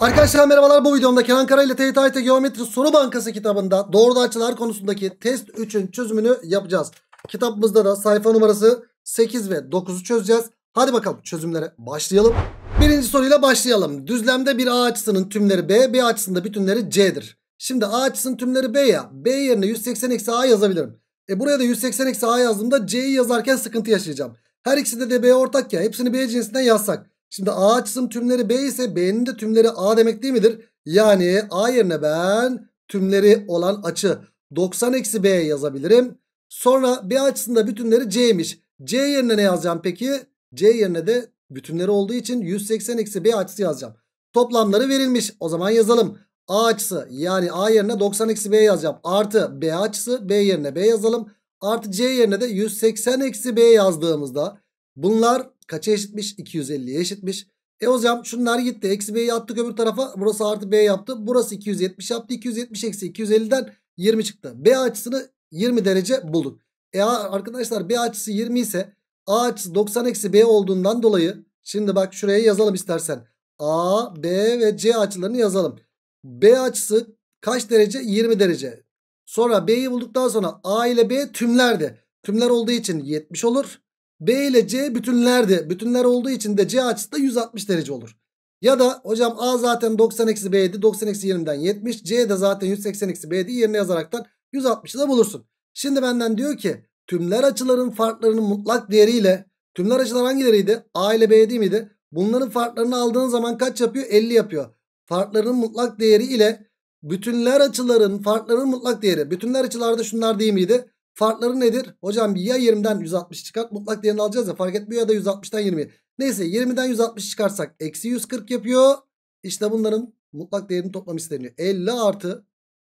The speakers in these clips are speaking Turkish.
Arkadaşlar merhabalar bu videomda Kenan Kara ile TYT Geometri Soru Bankası kitabında doğru açılar konusundaki test 3'ün çözümünü yapacağız. Kitabımızda da sayfa numarası 8 ve 9'u çözeceğiz. Hadi bakalım çözümlere başlayalım. Birinci soruyla başlayalım. Düzlemde bir A açısının tümleri B, B açısında bütünleri C'dir. Şimdi A açısının tümleri B ya. B yerine 180 eksi A yazabilirim. E buraya da 180 eksi A yazdığımda C'yi yazarken sıkıntı yaşayacağım. Her ikisinde de B ortak ya. Hepsini B cinsinden yazsak. Şimdi A açısının tümleri B ise B'nin de tümleri A demek değil midir? Yani A yerine ben tümleri olan açı 90 eksi B yazabilirim. Sonra B açısında bütünleri C'ymiş. C yerine ne yazacağım peki? C yerine de bütünleri olduğu için 180 eksi B açısı yazacağım. Toplamları verilmiş. O zaman yazalım. A açısı yani A yerine 90 eksi B yazacağım. Artı B açısı B yerine B yazalım. Artı C yerine de 180 eksi B yazdığımızda bunlar Kaça eşitmiş? 250'ye eşitmiş. E hocam şunlar gitti. Eksi b'yi attık öbür tarafa. Burası artı b yaptı. Burası 270 yaptı. 270 eksi 250'den 20 çıktı. B açısını 20 derece bulduk. E arkadaşlar B açısı 20 ise A açısı 90 eksi B olduğundan dolayı şimdi bak şuraya yazalım istersen. A, B ve C açılarını yazalım. B açısı kaç derece? 20 derece. Sonra B'yi bulduktan sonra A ile B tümlerdi. Tümler olduğu için 70 olur. B ile C bütünlerdi. Bütünler olduğu için de C açısı da 160 derece olur. Ya da hocam A zaten 90-B'ydi. eksi 90-20'den eksi 70. C de zaten 180-B'di. eksi Yerine yazaraktan 160'ı da bulursun. Şimdi benden diyor ki tümler açıların farklarının mutlak değeriyle tümler açılar hangileriydi? A ile B değil miydi? Bunların farklarını aldığın zaman kaç yapıyor? 50 yapıyor. Farklarının mutlak değeri ile bütünler açıların farklarının mutlak değeri. Bütünler açılarda şunlar değil miydi? Farkları nedir? Hocam ya 20'den 160 çıkart mutlak değerini alacağız ya fark etmiyor ya da 160'tan 20. Neyse 20'den 160 çıkarsak eksi 140 yapıyor. İşte bunların mutlak değerini toplam isteniyor. 50 artı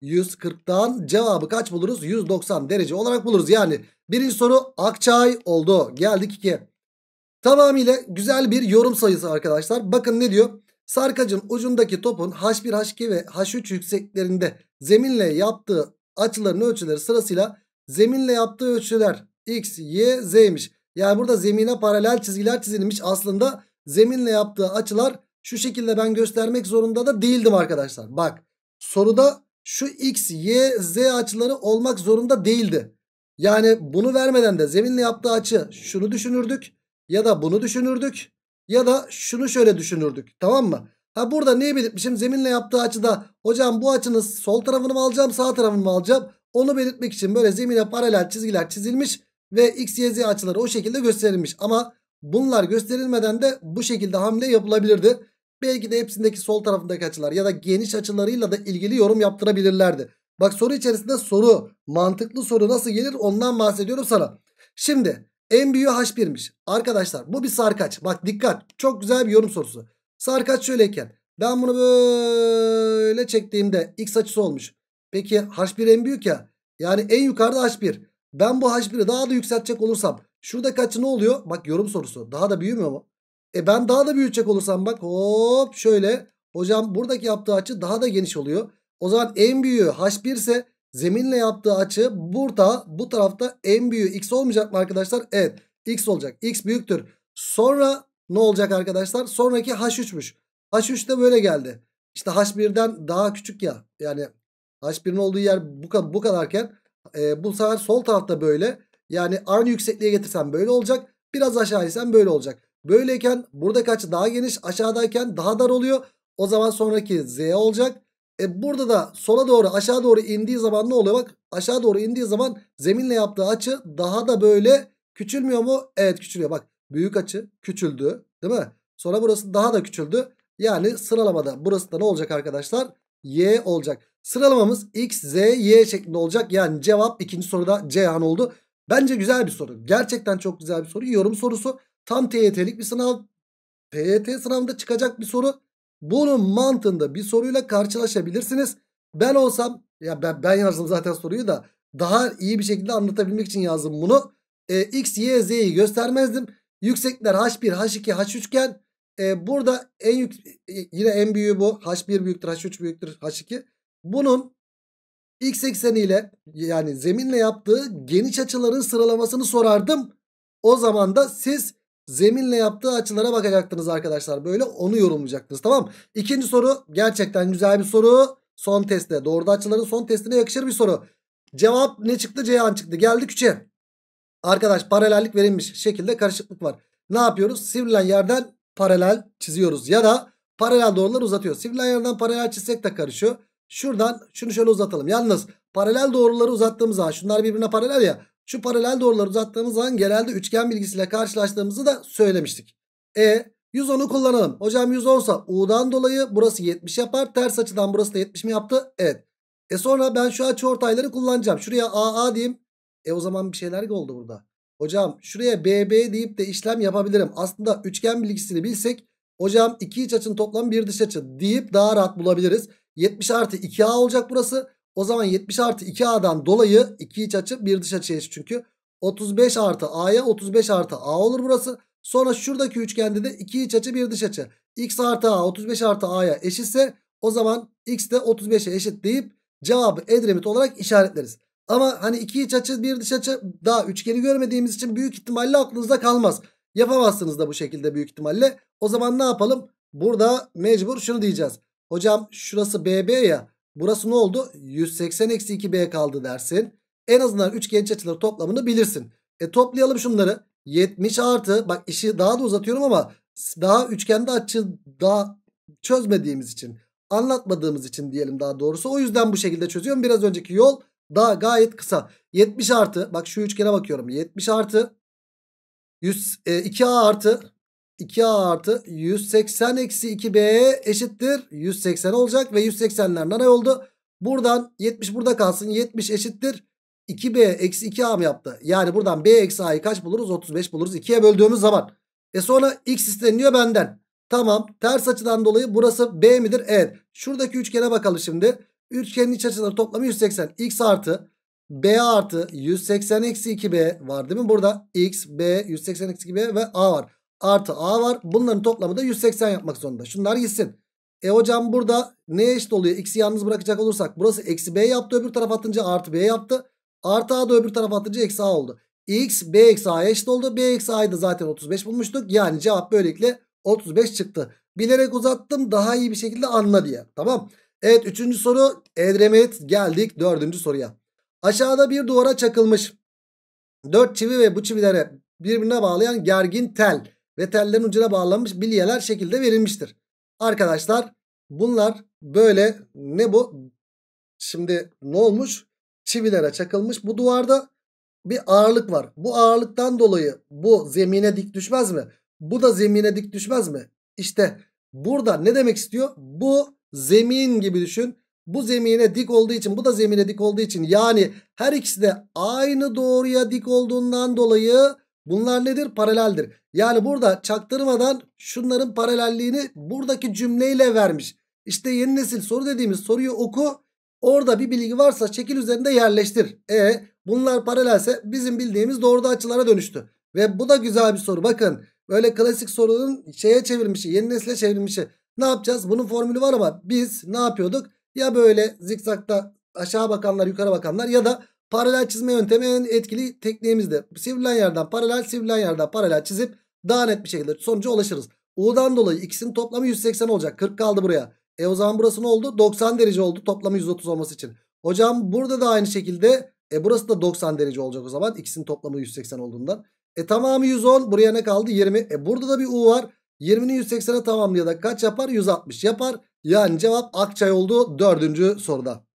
140'tan cevabı kaç buluruz? 190 derece olarak buluruz. Yani birinci soru Akçay oldu. Geldik 2. Tamamıyla güzel bir yorum sayısı arkadaşlar. Bakın ne diyor? Sarkacın ucundaki topun H1, H2 ve H3 yükseklerinde zeminle yaptığı açıların ölçüleri sırasıyla Zeminle yaptığı ölçüler x, y, zmiş. Yani burada zemine paralel çizgiler çizilmiş. Aslında zeminle yaptığı açılar şu şekilde ben göstermek zorunda da değildim arkadaşlar. Bak soruda şu x, y, z açıları olmak zorunda değildi. Yani bunu vermeden de zeminle yaptığı açı şunu düşünürdük ya da bunu düşünürdük ya da şunu şöyle düşünürdük tamam mı? Ha burada neyi belirtmişim zeminle yaptığı açıda hocam bu açının sol tarafını mı alacağım sağ tarafını mı alacağım? Onu belirtmek için böyle zemine paralel çizgiler çizilmiş ve x, y, z açıları o şekilde gösterilmiş. Ama bunlar gösterilmeden de bu şekilde hamle yapılabilirdi. Belki de hepsindeki sol tarafındaki açılar ya da geniş açılarıyla da ilgili yorum yaptırabilirlerdi. Bak soru içerisinde soru, mantıklı soru nasıl gelir ondan bahsediyorum sana. Şimdi en büyüğü H1'miş. Arkadaşlar bu bir sarkaç. Bak dikkat çok güzel bir yorum sorusu. Sarkaç şöyleyken ben bunu böyle çektiğimde x açısı olmuş. Peki H1 en büyük ya. Yani en yukarıda H1. Ben bu H1'i daha da yükseltecek olursam. Şurada kaçı ne oluyor? Bak yorum sorusu. Daha da büyümüyor mu? E ben daha da büyütecek olursam bak hop şöyle. Hocam buradaki yaptığı açı daha da geniş oluyor. O zaman en büyüğü H1 ise zeminle yaptığı açı burada bu tarafta en büyüğü X olmayacak mı arkadaşlar? Evet X olacak. X büyüktür. Sonra ne olacak arkadaşlar? Sonraki H3'müş. H3 de böyle geldi. İşte H1'den daha küçük ya. Yani H1'in olduğu yer bu, bu kadarken e, bu sefer sol tarafta böyle. Yani aynı yüksekliğe getirsem böyle olacak. Biraz aşağı isem böyle olacak. Böyleyken burada kaç daha geniş aşağıdayken daha dar oluyor. O zaman sonraki Z olacak. E burada da sola doğru aşağı doğru indiği zaman ne oluyor? Bak aşağı doğru indiği zaman zeminle yaptığı açı daha da böyle küçülmüyor mu? Evet küçülüyor. Bak büyük açı küçüldü değil mi? Sonra burası daha da küçüldü. Yani sıralamada burası da ne olacak arkadaşlar? Y olacak. Sıralamamız x, z, y şeklinde olacak. Yani cevap ikinci soruda Ceyhan oldu. Bence güzel bir soru. Gerçekten çok güzel bir soru. Yorum sorusu. Tam TYT'lik bir sınav. TYT sınavında çıkacak bir soru. Bunun mantığında bir soruyla karşılaşabilirsiniz. Ben olsam ya ben, ben yazdım zaten soruyu da daha iyi bir şekilde anlatabilmek için yazdım bunu. E, X, Y, Z'yi göstermezdim. Yüksekler H1, H2, H3 iken e, burada en yük, e, yine en büyüğü bu. H1 büyüktür, H3 büyüktür, H2 bunun x ekseniyle yani zeminle yaptığı geniş açıların sıralamasını sorardım. O zaman da siz zeminle yaptığı açılara bakacaktınız arkadaşlar. Böyle onu yorumlayacaktınız tamam İkinci soru gerçekten güzel bir soru. Son testte doğru açıların son testine yakışır bir soru. Cevap ne çıktı? Ceyhan çıktı. Geldi 3'e. Arkadaş paralellik verilmiş şekilde karışıklık var. Ne yapıyoruz? Sivrilen yerden paralel çiziyoruz. Ya da paralel doğrular uzatıyor. Sivrilen yerden paralel çizsek de karışıyor. Şuradan şunu şöyle uzatalım. Yalnız paralel doğruları uzattığımız zaman şunlar birbirine paralel ya. Şu paralel doğruları uzattığımız zaman genelde üçgen bilgisiyle karşılaştığımızı da söylemiştik. E 110'u kullanalım. Hocam 110 sa U'dan dolayı burası 70 yapar. Ters açıdan burası da 70 mi yaptı? Evet. E sonra ben şu açı ortayları kullanacağım. Şuraya AA diyeyim. E o zaman bir şeyler oldu burada. Hocam şuraya BB deyip de işlem yapabilirim. Aslında üçgen bilgisini bilsek hocam iki iç açın toplamı bir dış açı deyip daha rahat bulabiliriz. 70 artı 2A olacak burası. O zaman 70 artı 2A'dan dolayı 2 iç açı bir dış açı eşit çünkü. 35 artı A'ya 35 artı A olur burası. Sonra şuradaki üçgende de 2 iç açı bir dış açı. X artı A 35 artı A'ya eşitse o zaman X de 35'e eşit deyip cevabı Edremit olarak işaretleriz. Ama hani iki iç açı bir dış açı daha üçgeni görmediğimiz için büyük ihtimalle aklınızda kalmaz. Yapamazsınız da bu şekilde büyük ihtimalle. O zaman ne yapalım? Burada mecbur şunu diyeceğiz. Hocam şurası BB ya. Burası ne oldu? 180 eksi 2B kaldı dersin. En azından üçgenç açıları toplamını bilirsin. E toplayalım şunları. 70 artı bak işi daha da uzatıyorum ama daha üçgende açı daha çözmediğimiz için anlatmadığımız için diyelim daha doğrusu. O yüzden bu şekilde çözüyorum. Biraz önceki yol daha gayet kısa. 70 artı bak şu üçgene bakıyorum. 70 artı 100, e, 2A artı 2a artı 180 eksi 2b eşittir 180 olacak ve 180'lerden ne oldu? Buradan 70 burada kalsın 70 eşittir 2b eksi 2a mı yaptı? Yani buradan b eksi a'yı kaç buluruz? 35 buluruz 2'ye böldüğümüz zaman. E sonra x isteniyor benden. Tamam ters açıdan dolayı burası b midir? Evet. Şuradaki üçgene bakalım şimdi. Üçgenin iç açıları toplamı 180. x artı b artı 180 eksi 2b var değil mi? Burada x, b, 180 eksi 2b ve a var artı A var. Bunların toplamı da 180 yapmak zorunda. Şunlar gitsin. E hocam burada ne eşit oluyor? X'i yalnız bırakacak olursak. Burası eksi B yaptı öbür taraf atınca artı B yaptı. Artı A da öbür taraf atınca eksi A oldu. X B eksi A'ya eşit oldu. B eksi A'yı da zaten 35 bulmuştuk. Yani cevap böylelikle 35 çıktı. Bilerek uzattım daha iyi bir şekilde anla diye. Tamam. Evet üçüncü soru Edremit geldik dördüncü soruya. Aşağıda bir duvara çakılmış. Dört çivi ve bu çivilere birbirine bağlayan gergin tel ve tellerin ucuna bağlanmış bilyeler şekilde verilmiştir. Arkadaşlar bunlar böyle ne bu? Şimdi ne olmuş? Çivilere çakılmış bu duvarda bir ağırlık var. Bu ağırlıktan dolayı bu zemine dik düşmez mi? Bu da zemine dik düşmez mi? İşte burada ne demek istiyor? Bu zemin gibi düşün. Bu zemine dik olduğu için bu da zemine dik olduğu için yani her ikisi de aynı doğruya dik olduğundan dolayı Bunlar nedir? Paraleldir. Yani burada çaktırmadan şunların paralelliğini buradaki cümleyle vermiş. İşte yeni nesil soru dediğimiz soruyu oku. Orada bir bilgi varsa çekil üzerinde yerleştir. E bunlar paralelse bizim bildiğimiz doğru açılara dönüştü. Ve bu da güzel bir soru. Bakın böyle klasik sorunun şeye çevirmişi, yeni nesile çevirmişi. Ne yapacağız? Bunun formülü var ama biz ne yapıyorduk? Ya böyle zikzakta aşağı bakanlar yukarı bakanlar ya da Paralel çizme yöntemi en etkili tekniğimizde. Sivrilen yerden paralel, sivrilen yerden paralel çizip daha net bir şekilde sonuca ulaşırız. U'dan dolayı ikisinin toplamı 180 olacak. 40 kaldı buraya. E o zaman burası ne oldu? 90 derece oldu toplamı 130 olması için. Hocam burada da aynı şekilde e burası da 90 derece olacak o zaman. ikisinin toplamı 180 olduğundan. E tamamı 110. Buraya ne kaldı? 20. E burada da bir U var. 20'nin 180'e tamamlayarak kaç yapar? 160 yapar. Yani cevap Akçay oldu dördüncü soruda.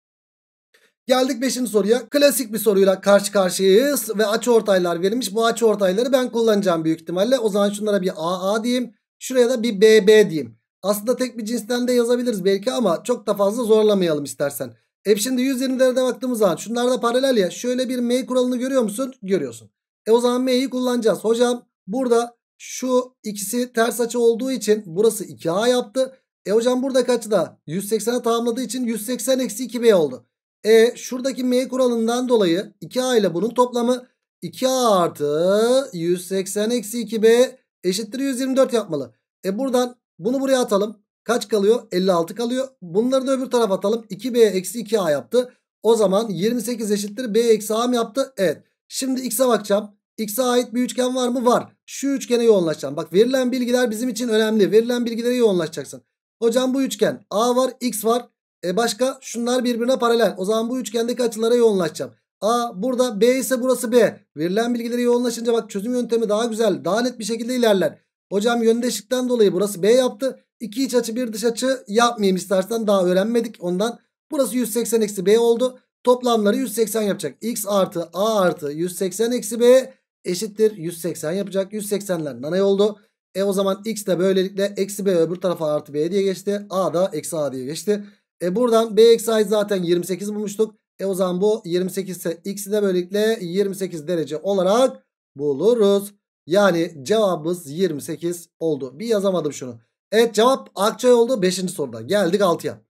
Geldik 5. soruya. Klasik bir soruyla karşı karşıyayız ve açı ortaylar verilmiş. Bu açı ortayları ben kullanacağım büyük ihtimalle. O zaman şunlara bir AA diyeyim. Şuraya da bir BB diyeyim. Aslında tek bir cinsten de yazabiliriz belki ama çok da fazla zorlamayalım istersen. E şimdi 120 derece baktığımız zaman şunlar da paralel ya. Şöyle bir M kuralını görüyor musun? Görüyorsun. E o zaman M'yi kullanacağız. Hocam burada şu ikisi ters açı olduğu için burası 2A yaptı. E hocam burada kaçta? da? 180'e tamamladığı için 180 eksi 2B oldu. E şuradaki M kuralından dolayı 2A ile bunun toplamı 2A artı 180 eksi 2B eşittir 124 yapmalı. E buradan bunu buraya atalım. Kaç kalıyor? 56 kalıyor. Bunları da öbür tarafa atalım. 2B eksi 2A yaptı. O zaman 28 eşittir B eksi A mı yaptı? Evet. Şimdi X'e bakacağım. X'e ait bir üçgen var mı? Var. Şu üçgene yoğunlaşacağım. Bak verilen bilgiler bizim için önemli. Verilen bilgilere yoğunlaşacaksın. Hocam bu üçgen A var X var. E başka şunlar birbirine paralel. O zaman bu üçgendeki açılara yoğunlaşacağım. A burada B ise burası B. Verilen bilgileri yoğunlaşınca bak çözüm yöntemi daha güzel. Daha net bir şekilde ilerler. Hocam yöndeşlikten dolayı burası B yaptı. İki iç açı bir dış açı yapmayayım istersen daha öğrenmedik ondan. Burası 180 eksi B oldu. Toplamları 180 yapacak. X artı A artı 180 eksi B eşittir 180 yapacak. 180'ler nanay oldu. E o zaman X de böylelikle eksi B öbür tarafa artı B diye geçti. A da eksi A diye geçti. E buradan b eksi a'yı zaten 28 bulmuştuk. E o zaman bu 28 ise x'i de böylelikle 28 derece olarak buluruz. Yani cevabımız 28 oldu. Bir yazamadım şunu. Evet cevap Akçay oldu 5. soruda. Geldik 6'ya.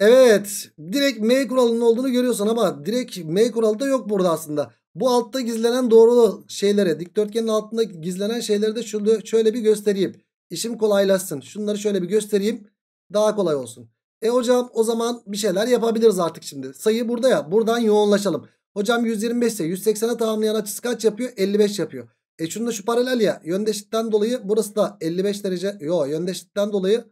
Evet direkt M kuralının olduğunu görüyorsun ama direkt M kuralı da yok burada aslında. Bu altta gizlenen doğru şeylere dikdörtgenin altında gizlenen şeyleri de şöyle bir göstereyim. İşim kolaylaşsın. Şunları şöyle bir göstereyim. Daha kolay olsun. E hocam o zaman bir şeyler yapabiliriz artık şimdi. Sayı burada ya. Buradan yoğunlaşalım. Hocam 125 ise 180'e tamamlayan açısı kaç yapıyor? 55 yapıyor. E şunu da şu paralel ya. Yöndeşlikten dolayı burası da 55 derece. Yo yöndeşlikten dolayı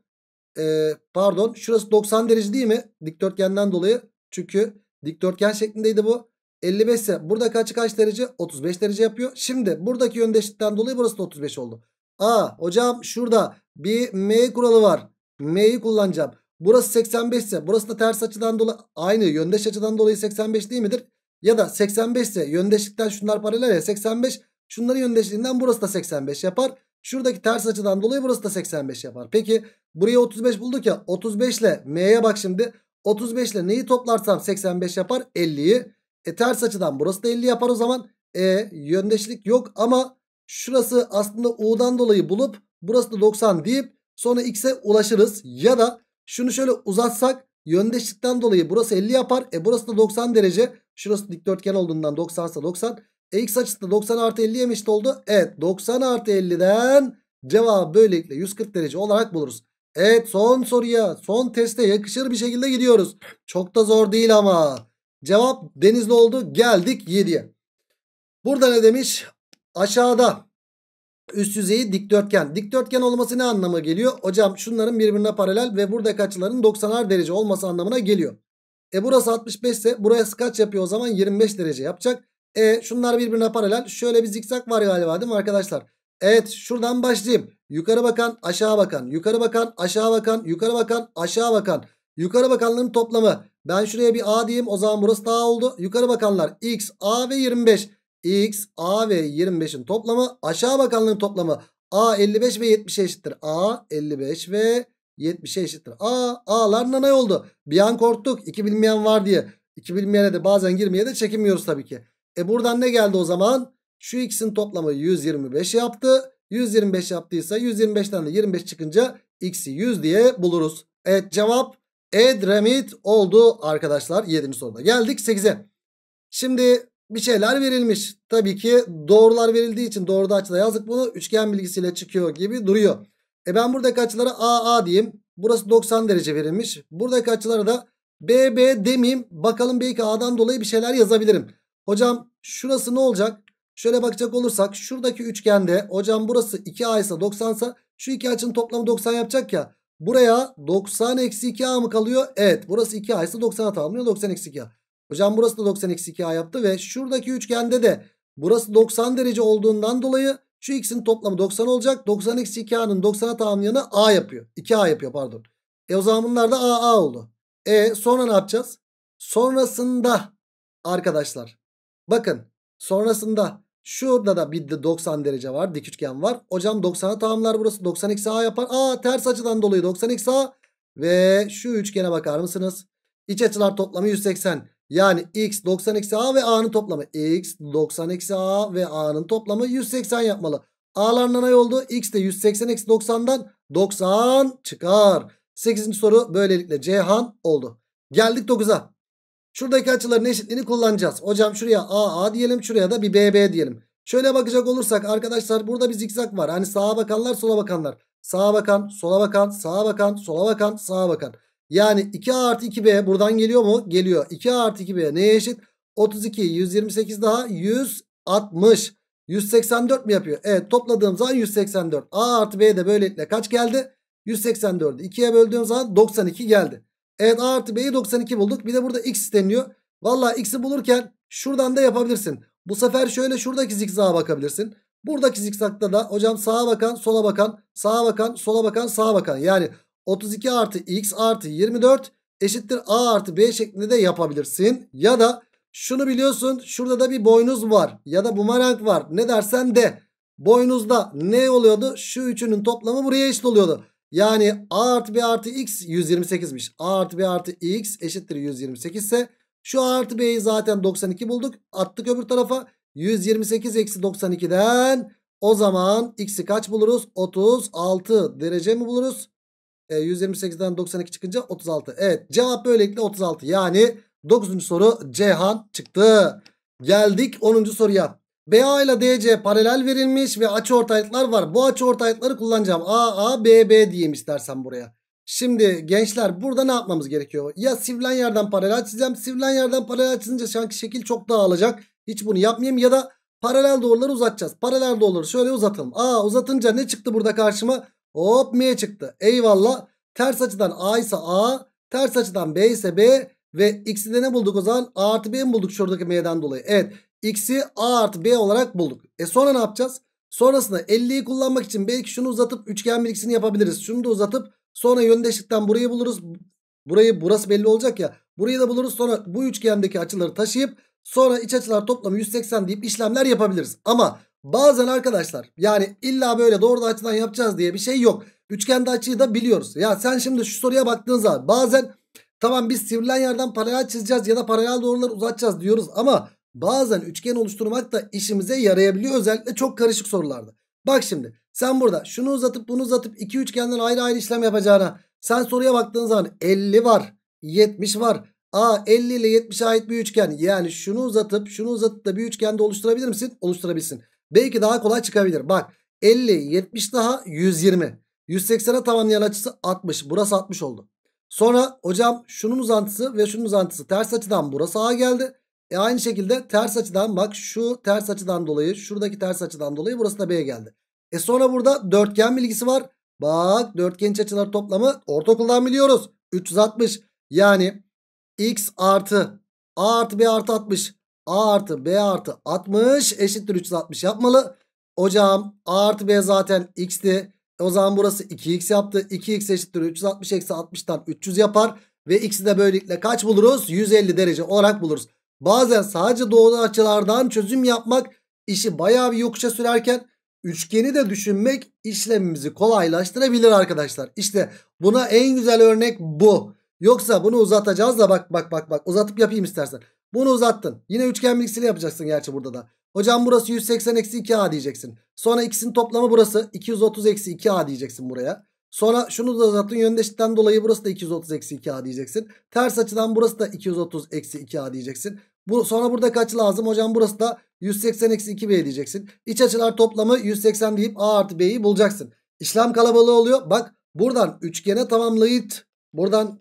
e, pardon şurası 90 derece değil mi? Dikdörtgenden dolayı. Çünkü dikdörtgen şeklindeydi bu. 55 ise burada kaç kaç derece? 35 derece yapıyor. Şimdi buradaki yöndeşlikten dolayı burası da 35 oldu. Aa hocam şurada bir M kuralı var. M'yi kullanacağım. Burası 85 ise burası da ters açıdan dolayı aynı yöndeş açıdan dolayı 85 değil midir? Ya da 85 ise yöndeşlikten şunlar paralel ya 85 şunları yöndeşliğinden burası da 85 yapar. Şuradaki ters açıdan dolayı burası da 85 yapar. Peki buraya 35 bulduk ya 35 ile M'ye bak şimdi. 35 ile neyi toplarsam 85 yapar 50'yi. E ters açıdan burası da 50 yapar o zaman. E yöndeşlik yok ama şurası aslında U'dan dolayı bulup burası da 90 deyip sonra X'e ulaşırız. Ya da şunu şöyle uzatsak yöndeşlikten dolayı burası 50 yapar. E burası da 90 derece. Şurası dikdörtgen olduğundan 90 ise 90. E x açısı da 90 artı 50 mi oldu? Evet 90 artı 50'den cevabı böylelikle 140 derece olarak buluruz. Evet son soruya son teste yakışır bir şekilde gidiyoruz. Çok da zor değil ama. Cevap denizli oldu geldik 7'ye. Burada ne demiş? Aşağıda Üst yüzeyi dikdörtgen. Dikdörtgen olması ne anlama geliyor? Hocam şunların birbirine paralel ve buradaki açıların 90'ar derece olması anlamına geliyor. E burası 65 ise burası kaç yapıyor o zaman? 25 derece yapacak. E şunlar birbirine paralel. Şöyle bir zikzak var galiba değil mi arkadaşlar? Evet şuradan başlayayım. Yukarı bakan aşağı bakan. Yukarı bakan aşağı bakan. Yukarı bakan aşağı bakan. Yukarı bakanların toplamı. Ben şuraya bir A diyeyim. O zaman burası daha oldu. Yukarı bakanlar X, A ve 25 x, a ve 25'in toplamı aşağı bakanlığın toplamı a 55 ve 70'e eşittir. a 55 ve 70'e eşittir. a a'lar nanay oldu. Bir an korktuk. 2 bilmeyen var diye. 2 bilmeyene de bazen girmeye de çekinmiyoruz tabii ki. E buradan ne geldi o zaman? Şu x'in toplamı 125 yaptı. 125 yaptıysa 125'ten de 25 çıkınca x'i 100 diye buluruz. Evet cevap Edremit oldu arkadaşlar. 7. soruda geldik 8'e. Şimdi bir şeyler verilmiş. Tabii ki doğrular verildiği için doğru açıda yazdık bunu. Üçgen bilgisiyle çıkıyor gibi duruyor. E ben buradaki açılara AA diyeyim. Burası 90 derece verilmiş. Buradaki açılara da BB demeyeyim. Bakalım belki A'dan dolayı bir şeyler yazabilirim. Hocam şurası ne olacak? Şöyle bakacak olursak şuradaki üçgende hocam burası 2A ise 90 ise şu iki açının toplamı 90 yapacak ya. Buraya 90 eksi 2A mı kalıyor? Evet burası 2A ise 90'a tamamlıyor 90 eksi 2A. Hocam burası da 90 eksi 2A yaptı ve şuradaki üçgende de burası 90 derece olduğundan dolayı şu x'in toplamı 90 olacak. 90 eksi 2A'nın 90'a tamamlayanı A yapıyor. 2A yapıyor pardon. E o zaman bunlar da A A oldu. E sonra ne yapacağız? Sonrasında arkadaşlar bakın sonrasında şurada da bir de 90 derece var dik üçgen var. Hocam 90'a tamamlar burası 90 eksi A yapar. A ters açıdan dolayı 90 x A ve şu üçgene bakar mısınız? İç açılar toplamı 180. Yani x 90 eksi a ve a'nın toplamı. x 90 eksi a ve a'nın toplamı 180 yapmalı. A'larından ay oldu. X de 180 eksi 90'dan 90 çıkar. 8. soru böylelikle Cihan oldu. Geldik 9'a. Şuradaki açıların eşitliğini kullanacağız. Hocam şuraya AA diyelim. Şuraya da bir BB diyelim. Şöyle bakacak olursak arkadaşlar burada bir zikzak var. Hani sağa bakanlar sola bakanlar. Sağa bakan, sola bakan, sağa bakan, sola bakan, sağa bakan. Yani 2A artı 2B buradan geliyor mu? Geliyor. 2A artı 2B neye eşit? 32, 128 daha 160. 184 mi yapıyor? Evet topladığım zaman 184. A artı B de böylelikle kaç geldi? 184'ü 2'ye böldüğüm zaman 92 geldi. Evet A artı B'yi 92 bulduk. Bir de burada X isteniyor. Valla X'i bulurken şuradan da yapabilirsin. Bu sefer şöyle şuradaki zikzağa bakabilirsin. Buradaki zikzakta da hocam sağa bakan sola bakan sağa bakan sola bakan sağa bakan. Yani 32 artı x artı 24 eşittir a artı b şeklinde de yapabilirsin. Ya da şunu biliyorsun şurada da bir boynuz var ya da bumerang var ne dersen de boynuzda ne oluyordu? Şu üçünün toplamı buraya eşit oluyordu. Yani a artı b artı x 128'miş. a artı b artı x eşittir 128 ise şu a artı b'yi zaten 92 bulduk. Attık öbür tarafa 128 eksi 92'den o zaman x'i kaç buluruz? 36 derece mi buluruz? E, 128'den 92 çıkınca 36. Evet cevap böylelikle 36. Yani 9. soru Cihan çıktı. Geldik 10. soruya. BA ile DC paralel verilmiş ve açı ortaylıklar var. Bu açı ortaylıkları kullanacağım. AA, BB diyeyim istersen buraya. Şimdi gençler burada ne yapmamız gerekiyor? Ya sivrilen yerden paralel çizeceğim. Sivrilen yerden paralel çizince sanki şekil çok dağılacak. Hiç bunu yapmayayım ya da paralel doğruları uzatacağız. Paralel doğruları şöyle uzatalım. Aa uzatınca ne çıktı burada karşıma? Hop m'ye çıktı. Eyvallah. Ters açıdan a ise a. Ters açıdan b ise b. Ve x'i de ne bulduk o zaman? a artı b'yi mi bulduk şuradaki m'den dolayı? Evet. X'i a artı b olarak bulduk. E sonra ne yapacağız? Sonrasında 50'yi kullanmak için belki şunu uzatıp üçgen birikisini yapabiliriz. Şunu da uzatıp sonra yöndeşlikten burayı buluruz. Burayı burası belli olacak ya. Burayı da buluruz. Sonra bu üçgendeki açıları taşıyıp sonra iç açılar toplamı 180 deyip işlemler yapabiliriz. Ama Bazen arkadaşlar yani illa böyle doğru açıdan yapacağız diye bir şey yok. Üçgende açıyı da biliyoruz. Ya sen şimdi şu soruya baktığın zaman bazen tamam biz sivrilen yerden paralel çizeceğiz ya da paralel doğruları uzatacağız diyoruz ama bazen üçgen oluşturmak da işimize yarayabiliyor özellikle çok karışık sorularda. Bak şimdi sen burada şunu uzatıp bunu uzatıp iki üçgenden ayrı ayrı işlem yapacağına sen soruya baktığın zaman 50 var 70 var. A 50 ile 70'e ait bir üçgen yani şunu uzatıp şunu uzatıp da bir üçgende oluşturabilir misin? Oluşturabilsin. Belki daha kolay çıkabilir. Bak 50 70 daha 120. 180'e tamamlayan açısı 60. Burası 60 oldu. Sonra hocam şunun uzantısı ve şunun uzantısı ters açıdan burası A geldi. E aynı şekilde ters açıdan bak şu ters açıdan dolayı şuradaki ters açıdan dolayı burası da B geldi. E sonra burada dörtgen bilgisi var. Bak dörtgen iç açıları toplamı ortaokuldan biliyoruz. 360 yani x artı a artı b artı 60 A artı B artı 60 eşittir 360 yapmalı. Hocam A artı B zaten X'ti. E o zaman burası 2X yaptı. 2X eşittir 360 eksi 60'tan 300 yapar. Ve X'i de böylelikle kaç buluruz? 150 derece olarak buluruz. Bazen sadece doğru açılardan çözüm yapmak işi bayağı bir yokuşa sürerken üçgeni de düşünmek işlemimizi kolaylaştırabilir arkadaşlar. İşte buna en güzel örnek bu. Yoksa bunu uzatacağız da bak bak bak bak uzatıp yapayım istersen. Bunu uzattın. Yine üçgen bilgisiyle yapacaksın gerçi burada da. Hocam burası 180 eksi 2a diyeceksin. Sonra ikisinin toplamı burası 230 eksi 2a diyeceksin buraya. Sonra şunu da uzattın yöndeşlikten dolayı burası da 230 eksi 2a diyeceksin. Ters açıdan burası da 230 eksi 2a diyeceksin. Bu, sonra burada kaç lazım? Hocam burası da 180 eksi 2b diyeceksin. İç açılar toplamı 180 deyip a artı b'yi bulacaksın. İşlem kalabalığı oluyor. Bak buradan üçgene tamamlayıp buradan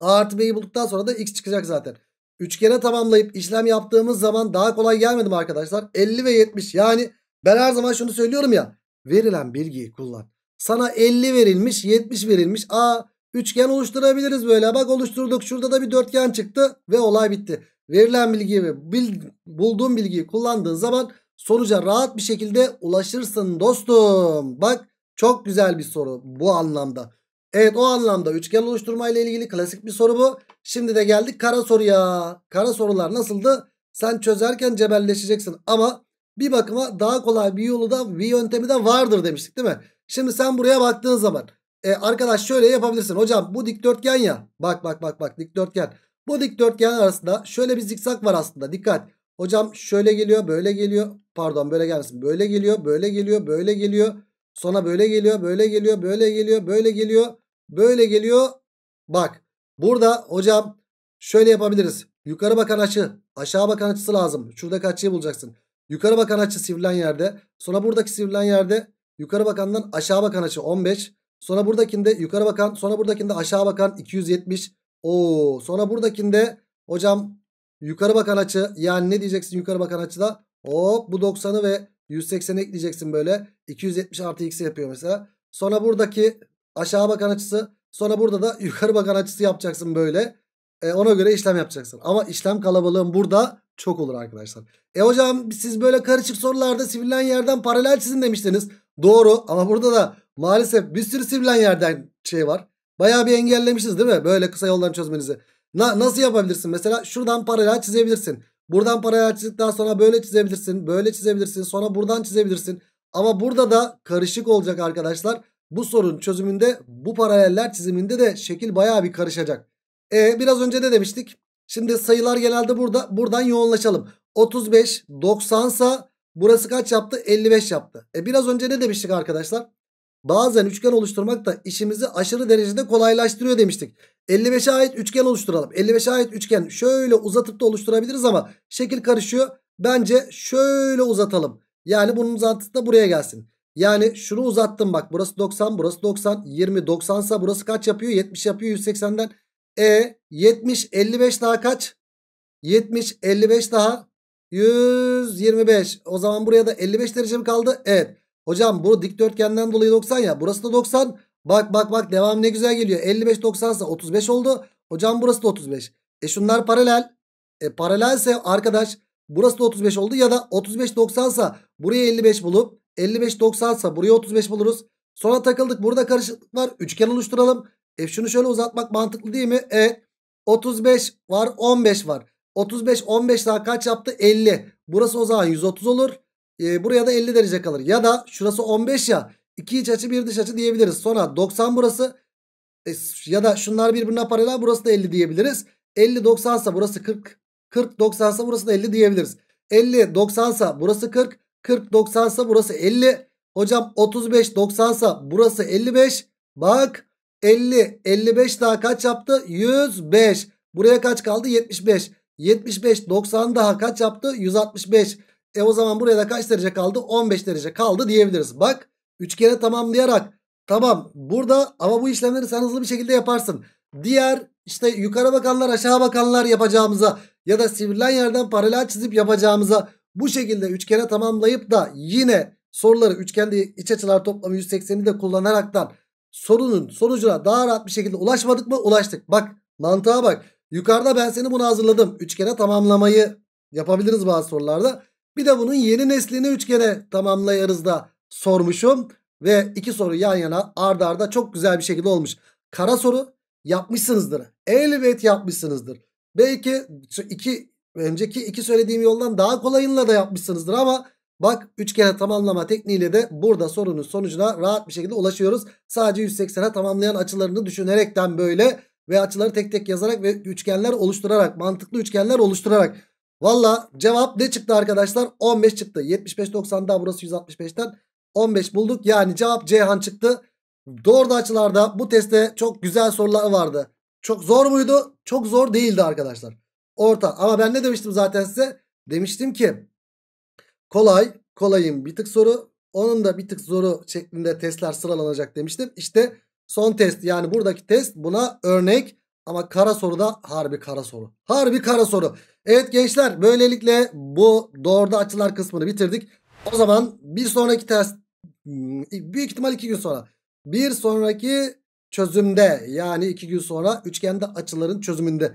a artı b'yi bulduktan sonra da x çıkacak zaten. Üçgene tamamlayıp işlem yaptığımız zaman daha kolay gelmedi mi arkadaşlar? 50 ve 70 yani ben her zaman şunu söylüyorum ya. Verilen bilgiyi kullan. Sana 50 verilmiş 70 verilmiş. Aa üçgen oluşturabiliriz böyle. Bak oluşturduk şurada da bir dörtgen çıktı ve olay bitti. Verilen bilgiyi ve bil, bulduğun bilgiyi kullandığın zaman sonuca rahat bir şekilde ulaşırsın dostum. Bak çok güzel bir soru bu anlamda. Evet o anlamda üçgen oluşturma ile ilgili klasik bir soru bu. Şimdi de geldik kara soruya. Kara sorular nasıldı? Sen çözerken cebelleşeceksin ama bir bakıma daha kolay bir yolu da bir yöntemi de vardır demiştik değil mi? Şimdi sen buraya baktığın zaman e, arkadaş şöyle yapabilirsin. Hocam bu dikdörtgen ya. Bak bak bak bak dikdörtgen. Bu dikdörtgen arasında şöyle bir zikzak var aslında dikkat. Hocam şöyle geliyor böyle geliyor. Pardon böyle gelmesin. Böyle geliyor böyle geliyor böyle geliyor. Sonra böyle geliyor böyle geliyor böyle geliyor böyle geliyor. Böyle geliyor. Bak burada hocam şöyle yapabiliriz. Yukarı bakan açı aşağı bakan açısı lazım. Şuradaki açıyı şey bulacaksın. Yukarı bakan açı sivrilen yerde. Sonra buradaki sivrilen yerde yukarı bakandan aşağı bakan açı 15. Sonra buradakinde yukarı bakan sonra buradakinde aşağı bakan 270. Oo, sonra buradakinde hocam yukarı bakan açı yani ne diyeceksin yukarı bakan açıda? Hop bu 90'ı ve 180 ekleyeceksin böyle. 270 artı x yapıyor mesela. Sonra buradaki Aşağı bakan açısı. Sonra burada da yukarı bakan açısı yapacaksın böyle. E, ona göre işlem yapacaksın. Ama işlem kalabalığın burada çok olur arkadaşlar. E hocam siz böyle karışık sorularda sivrilen yerden paralel çizin demiştiniz. Doğru ama burada da maalesef bir sürü sivrilen yerden şey var. Bayağı bir engellemişiz değil mi? Böyle kısa yoldan çözmenizi. Na, nasıl yapabilirsin? Mesela şuradan paralel çizebilirsin. Buradan paralel çizdikten sonra böyle çizebilirsin. Böyle çizebilirsin. Sonra buradan çizebilirsin. Ama burada da karışık olacak arkadaşlar. Bu sorun çözümünde bu paraleller çiziminde de şekil baya bir karışacak. E biraz önce de demiştik. Şimdi sayılar genelde burada. Buradan yoğunlaşalım. 35, 90 sa burası kaç yaptı? 55 yaptı. E biraz önce ne demiştik arkadaşlar? Bazen üçgen oluşturmak da işimizi aşırı derecede kolaylaştırıyor demiştik. 55'e ait üçgen oluşturalım. 55'e ait üçgen şöyle uzatıp da oluşturabiliriz ama şekil karışıyor. Bence şöyle uzatalım. Yani bunun uzantısı da buraya gelsin. Yani şunu uzattım bak burası 90 burası 90 20 90 sa burası kaç yapıyor 70 yapıyor 180'den. E 70 55 daha kaç? 70 55 daha 125. O zaman buraya da 55 derece mi kaldı? Evet. Hocam bu dikdörtgenden dolayı 90 ya. Burası da 90. Bak bak bak devam ne güzel geliyor. 55 90 sa 35 oldu. Hocam burası da 35. E şunlar paralel. E paralelse arkadaş burası da 35 oldu ya da 35 90 sa buraya 55 bulup 55 90 sa buraya 35 buluruz. Sonra takıldık. Burada karışıklık var. Üçgen oluşturalım. E şunu şöyle uzatmak mantıklı değil mi? E 35 var 15 var. 35 15 daha kaç yaptı? 50. Burası o zaman 130 olur. E, buraya da 50 derece kalır. Ya da şurası 15 ya. 2 iç açı bir dış açı diyebiliriz. Sonra 90 burası. E, ya da şunlar birbirine paralel burası da 50 diyebiliriz. 50 90 sa burası 40. 40 90 sa burası da 50 diyebiliriz. 50 90 sa burası 40. 40 90 sa burası 50. Hocam 35 90 sa burası 55. Bak 50 55 daha kaç yaptı? 105. Buraya kaç kaldı? 75. 75 90 daha kaç yaptı? 165. E o zaman buraya da kaç derece kaldı? 15 derece kaldı diyebiliriz. Bak üçgeni tamamlayarak tamam burada ama bu işlemleri sen hızlı bir şekilde yaparsın. Diğer işte yukarı bakanlar aşağı bakanlar yapacağımıza ya da sivrilen yerden paralel çizip yapacağımıza bu şekilde üçgene tamamlayıp da yine soruları üçgende iç açılar toplamı 180'i de kullanaraktan sorunun sonucuna daha rahat bir şekilde ulaşmadık mı? Ulaştık. Bak mantığa bak. Yukarıda ben seni bunu hazırladım. Üçgene tamamlamayı yapabiliriz bazı sorularda. Bir de bunun yeni neslini üçgene tamamlayarız da sormuşum. Ve iki soru yan yana ard arda çok güzel bir şekilde olmuş. Kara soru yapmışsınızdır. Elbet yapmışsınızdır. Belki iki önceki iki söylediğim yoldan daha kolayınla da yapmışsınızdır ama bak üçgene tamamlama tekniğiyle de burada sorunun sonucuna rahat bir şekilde ulaşıyoruz. Sadece 180'e tamamlayan açılarını düşünerekten böyle ve açıları tek tek yazarak ve üçgenler oluşturarak mantıklı üçgenler oluşturarak. Valla cevap ne çıktı arkadaşlar? 15 çıktı. 75 90 daha burası 165'ten 15 bulduk. Yani cevap Ceyhan çıktı. Doğru açılarda bu testte çok güzel sorular vardı. Çok zor muydu? Çok zor değildi arkadaşlar orta. Ama ben ne demiştim zaten size? Demiştim ki kolay, kolayın bir tık soru. Onun da bir tık zoru şeklinde testler sıralanacak demiştim. İşte son test yani buradaki test buna örnek. Ama kara soru da harbi kara soru. Harbi kara soru. Evet gençler böylelikle bu doğruda açılar kısmını bitirdik. O zaman bir sonraki test hmm, büyük ihtimal iki gün sonra. Bir sonraki çözümde yani iki gün sonra üçgende açıların çözümünde